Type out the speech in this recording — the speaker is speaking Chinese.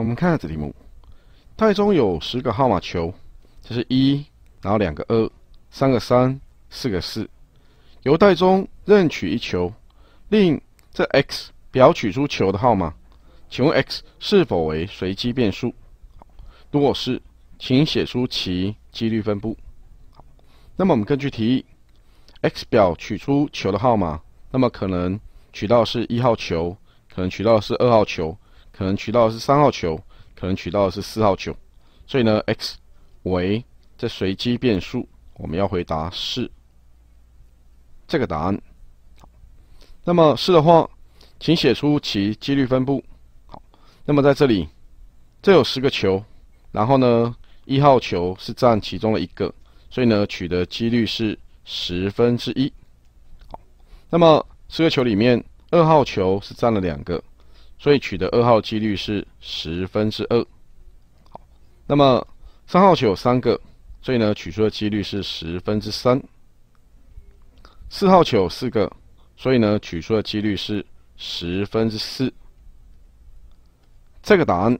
我们看下这题目，袋中有十个号码球，这是一，然后两个二，三个三，四个四。由袋中任取一球，令这 X 表取出球的号码，请问 X 是否为随机变数？如果是，请写出其几率分布。那么我们根据题，X 表取出球的号码，那么可能取到是一号球，可能取到是二号球。可能取到的是三号球，可能取到的是四号球，所以呢，X 为这随机变数，我们要回答是这个答案。那么是的话，请写出其几率分布。好，那么在这里，这有十个球，然后呢，一号球是占其中的一个，所以呢，取的几率是十分之一。好，那么十个球里面，二号球是占了两个。所以取的二号几率是十分之二，好，那么三号球有三个，所以呢取出的几率是十分之三，四号球有四个，所以呢取出的几率是十分之四，这个答案。